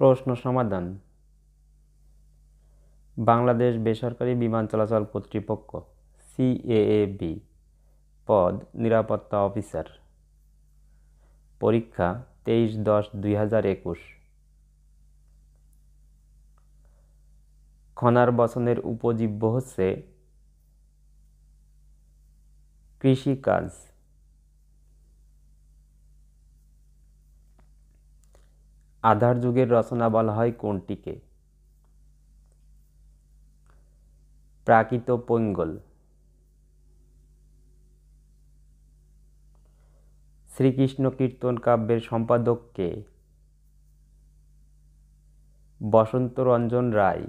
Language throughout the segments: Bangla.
প্রশ্ন সমাধান বাংলাদেশ বেসরকারি বিমান চলাচল কর্তৃপক্ষ সিএএবি পদ নিরাপত্তা অফিসার পরীক্ষা তেইশ দশ দুই হাজার একুশ খনার বসনের উপজীব্য হচ্ছে কৃষিকাজ আধার যুগের রচনা বলা হয় কোনটিকে প্রাকৃত পৈঙ্গল শ্রীকৃষ্ণ কীর্তন কাব্যের সম্পাদককে বসন্ত রঞ্জন রায়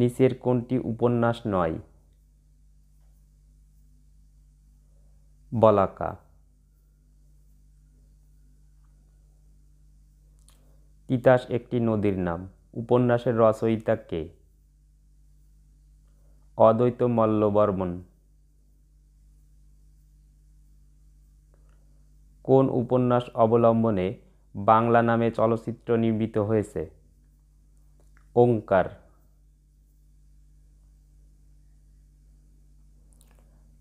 নিচের কোনটি উপন্যাস নয় বলাকা তিতাস একটি নদীর নাম উপন্যাসের রচয়িতা কে অদ্বৈত মল্লবর্মন কোন উপন্যাস অবলম্বনে বাংলা নামে চলচ্চিত্র নির্মিত হয়েছে ওঙ্কার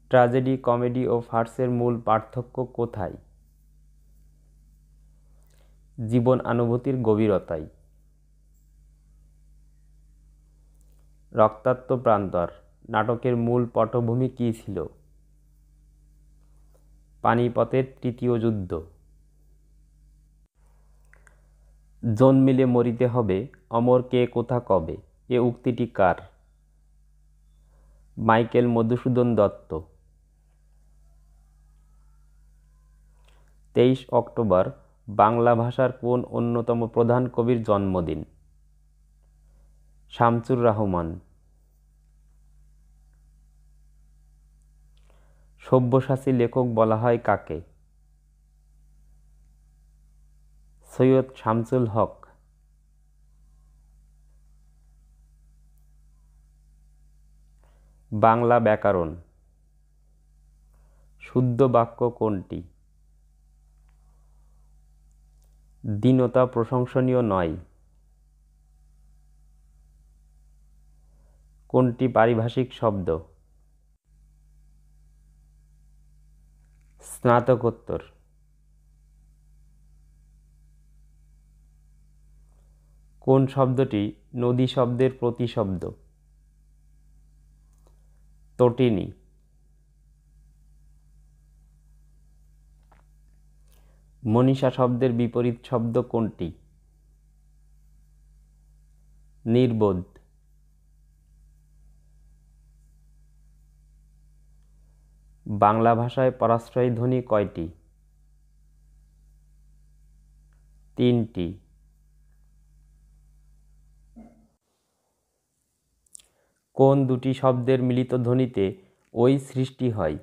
ট্র্যাজেডি কমেডি ও ফার্সের মূল পার্থক্য কোথায় জীবন অনুভূতির গভীরতায় রক্তাত্ম প্রান্তর নাটকের মূল পটভূমি কী ছিল পানিপথের তৃতীয় যুদ্ধ জন্মিলে মরিতে হবে অমর কে কোথা কবে এ উক্তিটি কার মাইকেল মধুসূদন দত্ত তেইশ অক্টোবর বাংলা ভাষার কোন অন্যতম প্রধান কবির জন্মদিন শামচুর রহমান সব্যসাচী লেখক বলা হয় কাকে সৈয়দ শামসুল হক বাংলা ব্যাকরণ শুদ্ধ বাক্য কোনটি দীনতা প্রশংসনীয় নয় কোনটি পারিভাষিক শব্দ স্নাতকোত্তর কোন শব্দটি নদী শব্দের প্রতিশব্দ তটিনী মনীষা শব্দের বিপরীত শব্দ কোনটি নির্বোধ বাংলা ভাষায় পরাশ্রয় ধ্বনি কয়টি তিনটি কোন দুটি শব্দের মিলিত ধ্বনিতে ওই সৃষ্টি হয়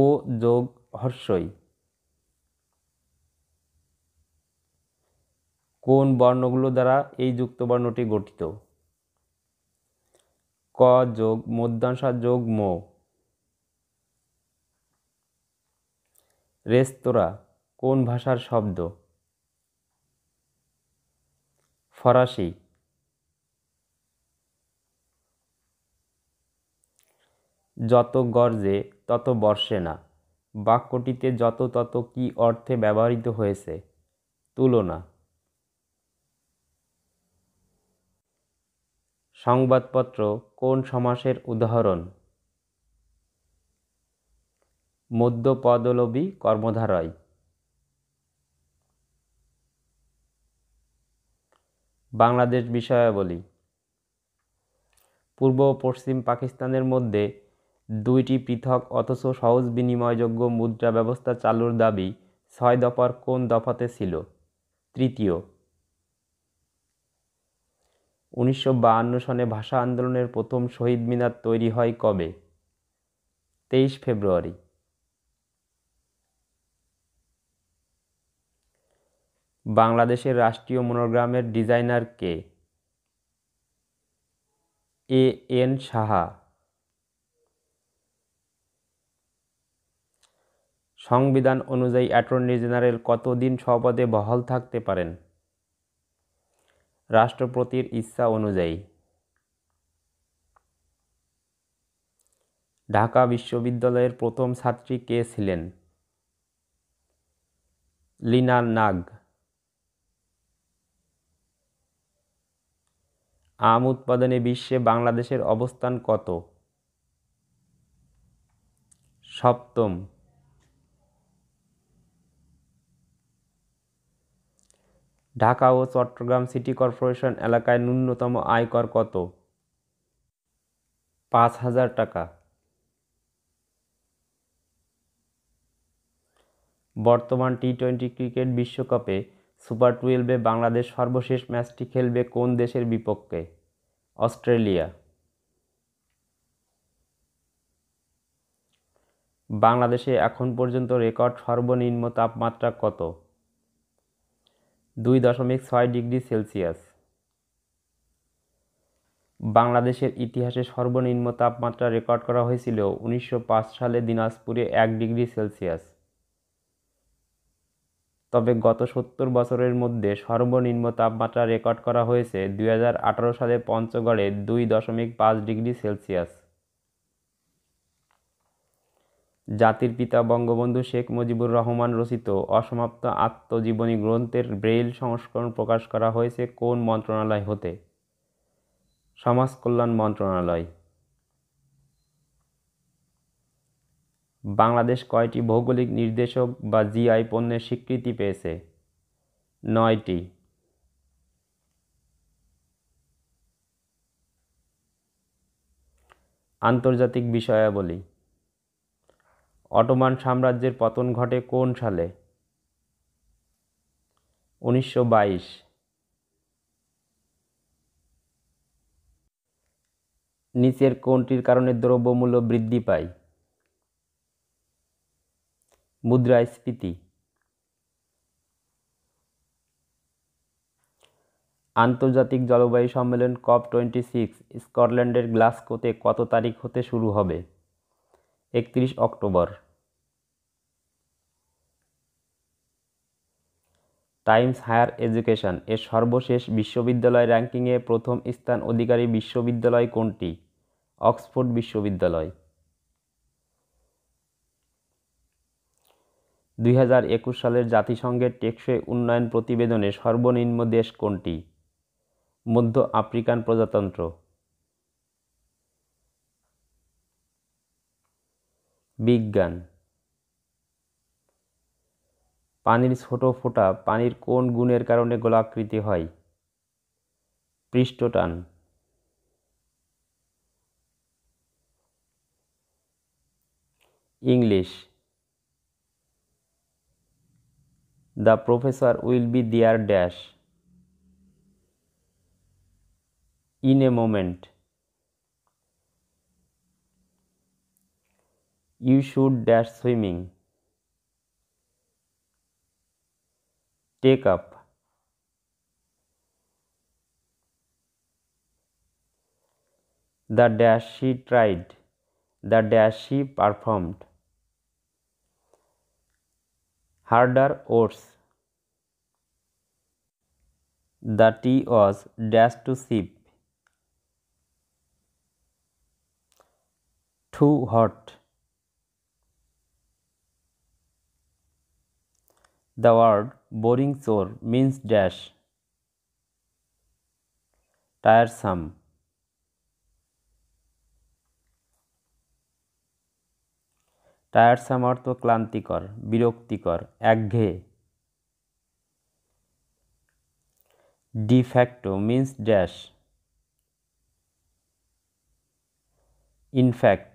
ও যোগ হর্ষই কোন বর্ণগুলো দ্বারা এই যুক্ত বর্ণটি গঠিত ক যোগ মধ্যাংশা যোগ মো রেস্তোরাঁ কোন ভাষার শব্দ ফরাসি যত গর্জে তত বর্ষে না বাক্যটিতে যত তত কি অর্থে ব্যবহৃত হয়েছে তুলনা সংবাদপত্র কোন সমাসের উদাহরণ মধ্যপদলবী কর্মধারয় বাংলাদেশ বিষয়াবলী পূর্ব পশ্চিম পাকিস্তানের মধ্যে দুইটি পৃথক অথচ সহজ বিনিময়যোগ্য মুদ্রা ব্যবস্থা চালুর দাবি ছয় দফার কোন দফাতে ছিল তৃতীয় উনিশশো সনে ভাষা আন্দোলনের প্রথম শহীদ মিনার তৈরি হয় কবে তেইশ ফেব্রুয়ারি বাংলাদেশের রাষ্ট্রীয় মনোগ্রামের ডিজাইনার কে এ এন সাহা সংবিধান অনুযায়ী অ্যাটর্নি জেনারেল কতদিন সপদে বহাল থাকতে পারেন রাষ্ট্রপতির ইচ্ছা অনুযায়ী ঢাকা বিশ্ববিদ্যালয়ের প্রথম ছাত্রী কে ছিলেন লিনা নাগ আম উৎপাদনে বিশ্বে বাংলাদেশের অবস্থান কত সপ্তম ঢাকা ও চট্টগ্রাম সিটি কর্পোরেশন এলাকায় ন্যূনতম আয়কর কত পাঁচ হাজার টাকা বর্তমান টি টোয়েন্টি ক্রিকেট বিশ্বকাপে সুপার টুয়েলভে বাংলাদেশ সর্বশেষ ম্যাচটি খেলবে কোন দেশের বিপক্ষে অস্ট্রেলিয়া বাংলাদেশে এখন পর্যন্ত রেকর্ড সর্বনিম্ন তাপমাত্রা কত দুই দশমিক ছয় ডিগ্রি সেলসিয়াস বাংলাদেশের ইতিহাসে সর্বনিম্ন তাপমাত্রা রেকর্ড করা হয়েছিল উনিশশো সালে দিনাজপুরে এক ডিগ্রি সেলসিয়াস তবে গত সত্তর বছরের মধ্যে সর্বনিম্ন তাপমাত্রা রেকর্ড করা হয়েছে দুই সালে পঞ্চগড়ে দুই দশমিক পাঁচ ডিগ্রি সেলসিয়াস জাতির পিতা বঙ্গবন্ধু শেখ মুজিবুর রহমান রচিত অসমাপ্ত আত্মজীবনী গ্রন্থের ব্রেইল সংস্করণ প্রকাশ করা হয়েছে কোন মন্ত্রণালয় হতে সমাজ কল্যাণ মন্ত্রণালয় বাংলাদেশ কয়টি ভৌগোলিক নির্দেশক বা জিআই পণ্যের স্বীকৃতি পেয়েছে নয়টি আন্তর্জাতিক বিষয়াবলী অটোমান সাম্রাজ্যের পতন ঘটে কোন সালে উনিশশো বাইশ নিচের কোনটির কারণে দ্রব্যমূল্য বৃদ্ধি পায় মুদ্রাস্ফীতি আন্তর্জাতিক জলবায়ু সম্মেলন কপ টোয়েন্টি সিক্স স্কটল্যান্ডের গ্লাসকোতে কত তারিখ হতে শুরু হবে একত্রিশ অক্টোবর টাইমস হায়ার এডুকেশন এর সর্বশেষ বিশ্ববিদ্যালয় র্যাঙ্কিংয়ে প্রথম স্থান অধিকারী বিশ্ববিদ্যালয় কোনটি অক্সফোর্ড বিশ্ববিদ্যালয় দুই হাজার একুশ সালের জাতিসংঘের টেকসই উন্নয়ন প্রতিবেদনে সর্বনিম্ন দেশ কোনটি মধ্য আফ্রিকান প্রজাতন্ত্র বিজ্ঞান পানির ছোট ফোঁটা পানির কোন গুণের কারণে গোলাকৃতি হয় পৃষ্ঠটান English the professor will be there dash in a moment you should dash swimming. Take up. The dash she tried. The dash she performed. Harder oars. The tea was dashed to sip. Too hot. The word boring chore means dash tiresome. Tiresome অর্থ ক্লান্তিকর বিরক্তিকর একঘেয়ে de facto means dash in fact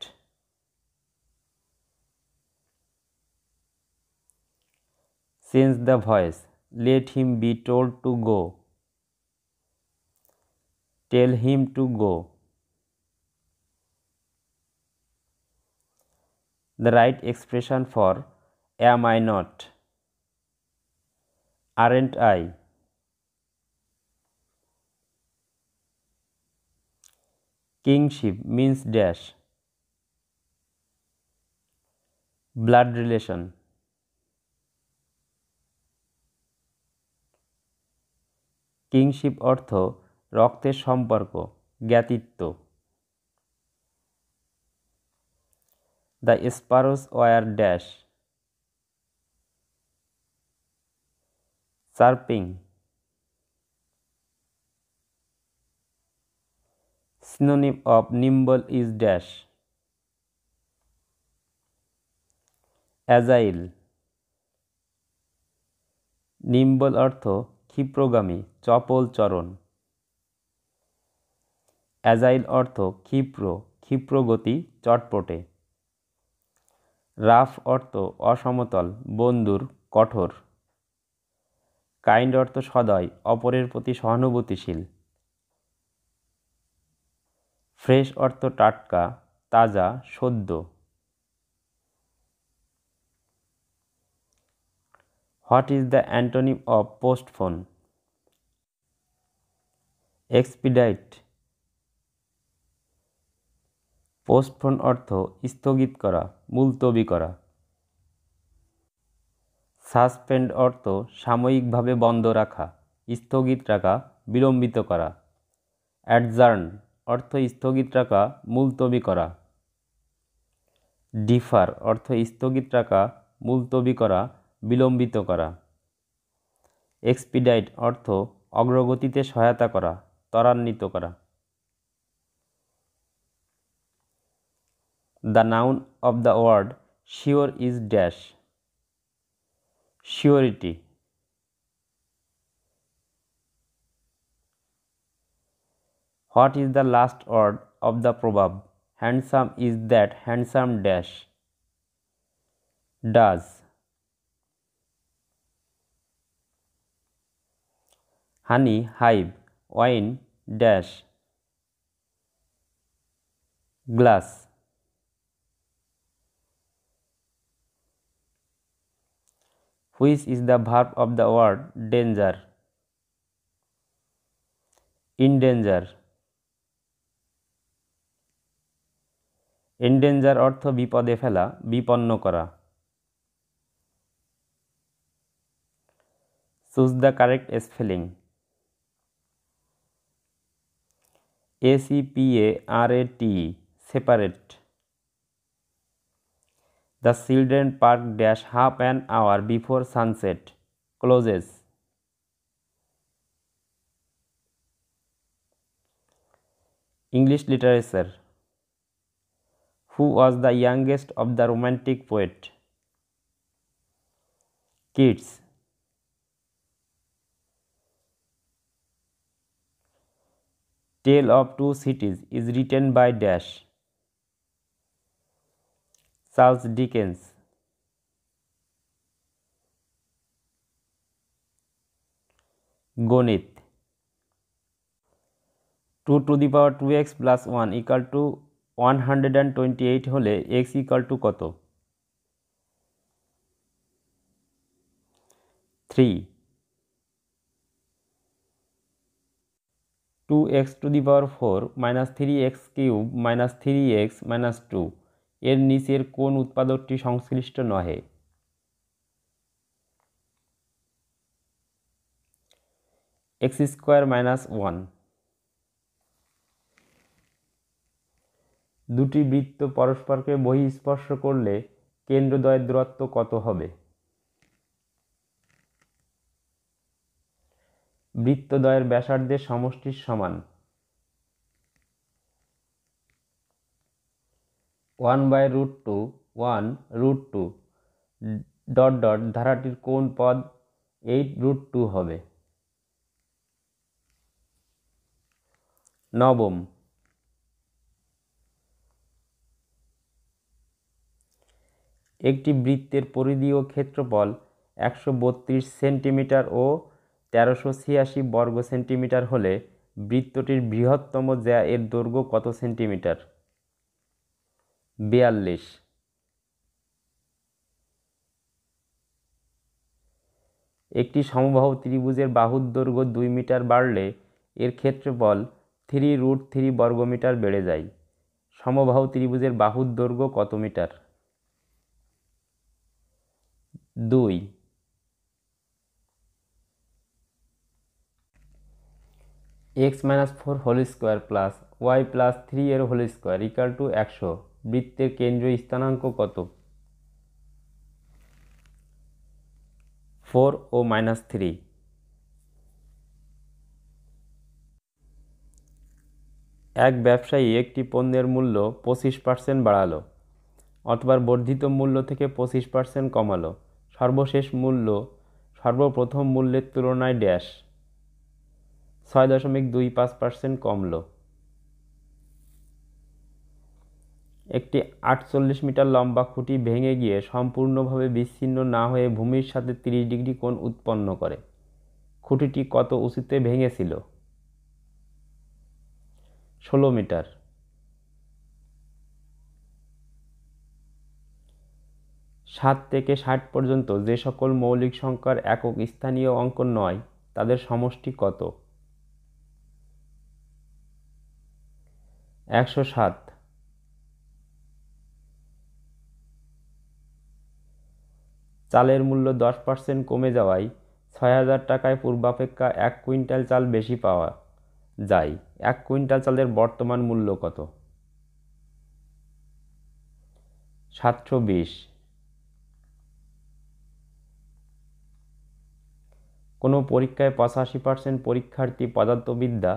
Change the voice. Let him be told to go. Tell him to go. The right expression for am I not? Aren't I? Kingship means dash. Blood relation. Kinship অর্থ রক্তের সম্পর্ক জ্ঞাতিত্ব the sparrows were dash chirping synonym of nimble is dash agile nimble অর্থ ক্ষিপ্রগামী চপল চরণ অ্যাজাইল অর্থ ক্ষিপ্র ক্ষিপ্রগতি চটপটে রাফ অর্থ অসমতল বন্ধুর কঠোর কাইন্ড অর্থ সদয় অপরের প্রতি সহানুভূতিশীল ফ্রেশ অর্থ টাটকা তাজা সদ্য what is the antonym of postpone expedite postpone অর্থ স্থগিত করা মুলতবি করা সাসপেন্ড অর্থ সাময়িকভাবে বন্ধ রাখা স্থগিত রাখা বিলম্বিত করা অ্যাডজার্ন অর্থ স্থগিত রাখা মুলতবি করা ডিফার অর্থ স্থগিত রাখা মুলতবি করা বিলম্বিত করা এক্সপিডাইট অর্থ অগ্রগতিতে সহায়তা করা ত্বরান্বিত করা the noun of the word sure is dash surety what is the last word of the proverb handsome is that handsome dash does honey hive wine dash glass which is the verb of the word danger endanger endanger অর্থ বিপদে ফেলা বিপন্ন করা choose the correct spelling A C P A R A T separate the children park dash half an hour before sunset closes English literature who was the youngest of the romantic poet Keats tale of two cities is written by dash charles dickens गणित two to the power two X plus one equal to one hundred and twenty eight হলে এক্স ইকাল টু কত three two X to the power four minus three X cube minus three X minus two এর নিচের কোন উৎপাদকটি সংশ্লিষ্ট নহে এক্স স্কোয়ার মাইনাস ওয়ান দুটি বৃত্ত পরস্পরকে বহিঃস্পর্শ করলে কেন্দ্রদ্বয়ের দূরত্ব কত হবে বৃত্তদ্বয়ের ব্যাসার্ধের সমষ্টির সমান one by root two one root two dot dot ধারাটির কোন পদ এইট রুট টু হবে নবম একটি বৃত্তের পরিধি ও ক্ষেত্রফল একশো বত্রিশ সেন্টিমিটার ও তেরোশো ছিয়াশি বর্গ সেন্টিমিটার হলে বৃত্তটির বৃহত্তম জ্যা এর দৈর্ঘ্য কত সেন্টিমিটার বিয়াল্লিশ একটি সমবাহ ত্রিভুজের বাহুর দৈর্ঘ্য দুই মিটার বাড়লে এর ক্ষেত্রফল থ্রি রুট থ্রি বর্গমিটার বেড়ে যায় সমবাহ ত্রিভুজের বাহুর দৈর্ঘ্য কত মিটার দুই X minus four whole square plus Y plus three এর হোল স্কোয়ার ইকাল টু একশো বৃত্তের কেন্দ্রীয় স্থানাঙ্ক কত ফোর ও মাইনাস থ্রি এক ব্যবসায়ী একটি পণ্যের মূল্য পঁচিশ পার্সেন্ট বাড়ালো অথবা বর্ধিত মূল্য থেকে পঁচিশ পার্সেন্ট কমালো সর্বশেষ মূল্য সর্বপ্রথম মূল্যের তুলনায় ড্যাশ ছয় দশমিক দুই পাঁচ পার্সেন্ট কমল একটি আটচল্লিশ মিটার লম্বা খুঁটি ভেঙে গিয়ে সম্পূর্ণভাবে বিচ্ছিন্ন না হয়ে ভূমির সাথে তিরিশ ডিগ্রি কোণ উৎপন্ন করে খুঁটিটি কত উঁচুতে ভেঙেছিল ষোলো মিটার সাত থেকে ষাট পর্যন্ত যে সকল মৌলিক সংখ্যার একক স্থানীয় অঙ্ক নয় তাদের সমষ্টি কত একশো সাত চালের মূল্য দশ পার্সেন্ট কমে যাওয়ায় ছয় হাজার টাকায় পূর্বাপেক্ষা এক কুইন্টাল চাল বেশি পাওয়া যায় এক কুইন্টাল চালের বর্তমান মূল্য কত সাতশো বিশ কোনো পরীক্ষায় পঁচাশি পার্সেন্ট পরীক্ষার্থী পদার্থবিদ্যা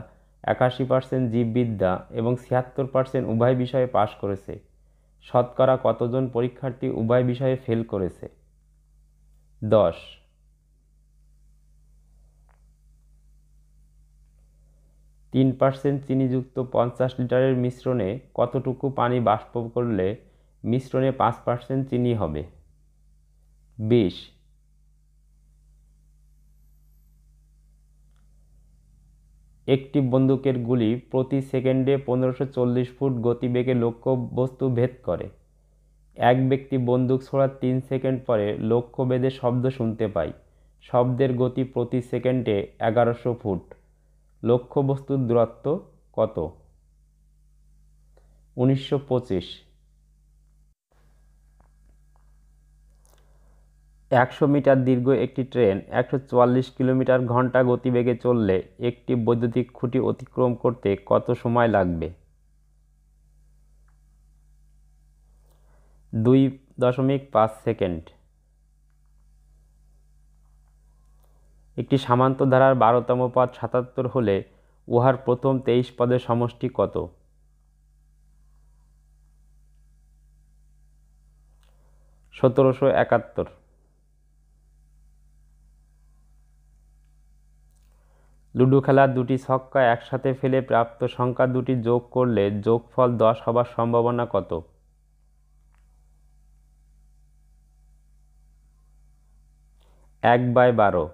একাশি পার্সেন্ট জীববিদ্যা এবং ছিয়াত্তর পার্সেন্ট উভয় বিষয়ে পাশ করেছে শতকরা কতজন পরীক্ষার্থী উভয় বিষয়ে ফেল করেছে দশ তিন পার্সেন্ট চিনিযুক্ত পঞ্চাশ লিটারের মিশ্রণে কতটুকু পানি বাষ্প করলে মিশ্রণে পাঁচ পার্সেন্ট চিনি হবে বিশ একটি বন্দুকের গুলি প্রতি সেকেন্ডে পনেরোশো চল্লিশ ফুট গতিবেগে লক্ষ্যবস্তু ভেদ করে এক ব্যক্তি বন্দুক ছোড়ার তিন সেকেন্ড পরে লক্ষ্যভেদে শব্দ শুনতে পাই শব্দের গতি প্রতি সেকেন্ডে এগারোশো ফুট লক্ষ্যবস্তুর দূরত্ব কত উনিশশো পঁচিশ একশো মিটার দীর্ঘ একটি ট্রেন একশো চুয়াল্লিশ কিলোমিটার ঘন্টা গতিবেগে চললে একটি বৈদ্যুতিক খুঁটি অতিক্রম করতে কত সময় লাগবে দুই দশমিক পাঁচ সেকেন্ড একটি সামান্ত ধারার বারোতম পদ সাতাত্তর হলে উহার প্রথম তেইশ পদের সমষ্টি কত সতেরোশো একাত্তর লুডো খেলার দুটি ছক্কা একসাথে ফেলে প্রাপ্ত সংখ্যা দুটি যোগ করলে যোগফল দশ হবার সম্ভাবনা কত এক বাই বারো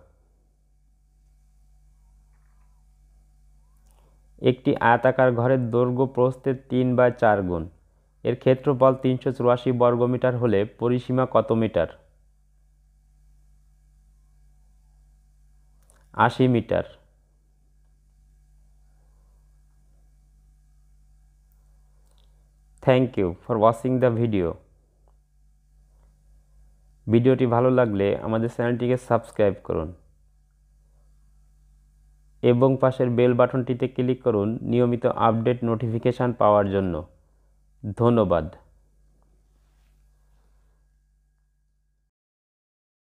একটি আয়তাকার ঘরের দৈর্ঘ্য প্রস্থের তিন বাই চার গুণ এর ক্ষেত্রফল তিনশো চুরাশি বর্গমিটার হলে পরিসীমা কত মিটার আশি metre thank you for watching the video ভিডিওটি ভালো লাগলে আমাদের চ্যানেলটিকে সাবস্ক্রাইব করুন এবং পাশের বেল বাটনটিতে ক্লিক করুন নিয়মিত আপডেট নোটিফিকেশান পাওয়ার জন্য ধন্যবাদ